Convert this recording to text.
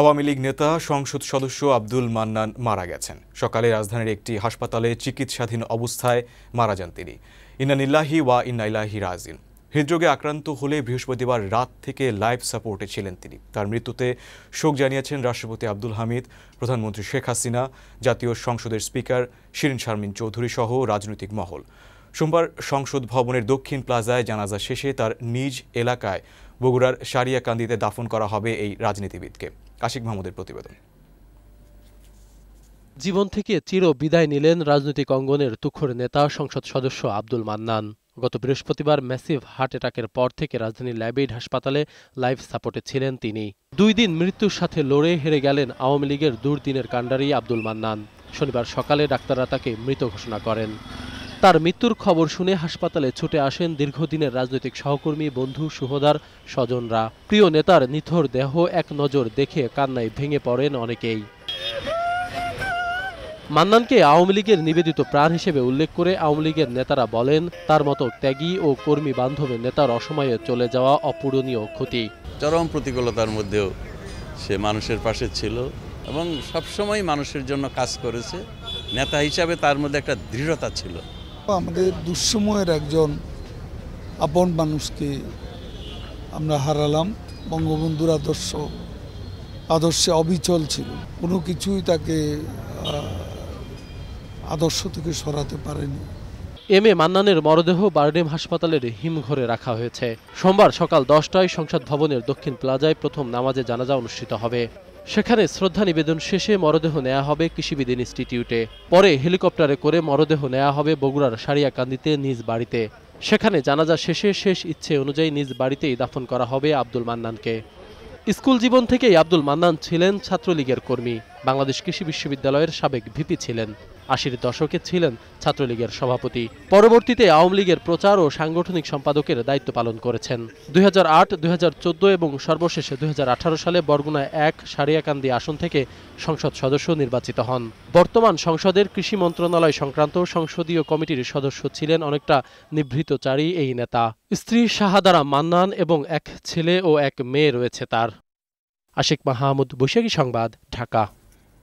আওয়ামী লীগ নেতা সংসদ সদস্য আব্দুল মান্নান মারা গেছেন সকালে রাজধানীর একটি হাসপাতালে চিকিৎসাধীন অবস্থায় মারা যান তিনি ইনানিল্লাহি ওয়া ইনাইলাহি রাজিন হৃদরোগে আক্রান্ত হলে বৃহস্পতিবার রাত থেকে লাইফ সাপোর্টে ছিলেন তিনি তার মৃত্যুতে শোক জানিয়েছেন রাষ্ট্রপতি আব্দুল হামিদ প্রধানমন্ত্রী শেখ হাসিনা জাতীয় সংসদের স্পিকার শিরিন শারমিন চৌধুরী সহ রাজনৈতিক মহল সোমবার সংসদ ভবনের দক্ষিণ প্লাজায় জানাজা শেষে তার নিজ এলাকায় বগুড়ার সারিয়াকান্দিতে দাফন করা হবে এই রাজনীতিবিদকে আশিক মাহমুদের প্রতিবেদন জীবন থেকে চির বিদায় নিলেন রাজনৈতিক অঙ্গনের তুখর নেতা সংসদ সদস্য আব্দুল মান্নান গত বৃহস্পতিবার ম্যাসিভ হার্ট অ্যাটাকের পর থেকে রাজধানীর ল্যাবেড হাসপাতালে লাইফ সাপোর্টে ছিলেন তিনি দুই দিন মৃত্যুর সাথে লড়ে হেরে গেলেন আওয়ামী লীগের দুর্দিনের কাণ্ডারি আব্দুল মান্নান শনিবার সকালে ডাক্তাররা তাকে মৃত ঘোষণা করেন তার মৃত্যুর খবর শুনে হাসপাতালে ছুটে আসেন দীর্ঘদিনের রাজনৈতিক সহকর্মী বন্ধু সুহদার স্বজনরা প্রিয় নেতার নিথর দেহ এক নজর দেখে কান্নায় ভেঙে পড়েন অনেকেই মান্নানকে আওয়ামী লীগের নিবেদিত প্রাণ হিসেবে উল্লেখ করে আওয়ামী লীগের নেতারা বলেন তার মতো ত্যাগী ও কর্মী বান্ধবের নেতার অসময়ে চলে যাওয়া অপূরণীয় ক্ষতি চরম প্রতিকূলতার মধ্যেও সে মানুষের পাশে ছিল এবং সবসময় মানুষের জন্য কাজ করেছে নেতা হিসাবে তার মধ্যে একটা দৃঢ়তা ছিল আমাদের দুঃসময়ের একজন আপন মানুষকে আমরা হারালাম বঙ্গবন্ধুর আদর্শ আদর্শে অবিচল ছিল কোনো কিছুই তাকে আদর্শ থেকে সরাতে পারেনি এম এ মান্নানের মরদেহ বার্ডেম হাসপাতালের হিমঘরে রাখা হয়েছে সোমবার সকাল দশটায় সংসদ ভবনের দক্ষিণ প্লাজায় প্রথম নামাজে জানাজা অনুষ্ঠিত হবে সেখানে শ্রদ্ধা নিবেদন শেষে মরদেহ নেওয়া হবে কৃষিবিদ ইনস্টিটিউটে পরে হেলিকপ্টারে করে মরদেহ নেওয়া হবে বগুড়ার সারিয়াকান্দিতে নিজ বাড়িতে সেখানে জানাজা শেষে শেষ ইচ্ছে অনুযায়ী নিজ বাড়িতেই দাফন করা হবে আব্দুল মান্নানকে স্কুল জীবন থেকেই আব্দুল মান্নান ছিলেন ছাত্রলীগের কর্মী বাংলাদেশ কৃষি বিশ্ববিদ্যালয়ের সাবেক ভিপি ছিলেন আশির দশকে ছিলেন ছাত্রলীগের সভাপতি পরবর্তীতে আওয়ামী লীগের প্রচার ও সাংগঠনিক সম্পাদকের দায়িত্ব পালন করেছেন দুই হাজার আট এবং সর্বশেষে দুই সালে বরগুনা এক সারিয়াকান্দি আসন থেকে সংসদ সদস্য নির্বাচিত হন বর্তমান সংসদের কৃষি মন্ত্রণালয় সংক্রান্ত সংসদীয় কমিটির সদস্য ছিলেন অনেকটা নিভৃতচারী এই নেতা স্ত্রী শাহাদারা মান্নান এবং এক ছেলে ও এক মেয়ে রয়েছে তার আশিক মাহমুদ বৈশাখী সংবাদ ঢাকা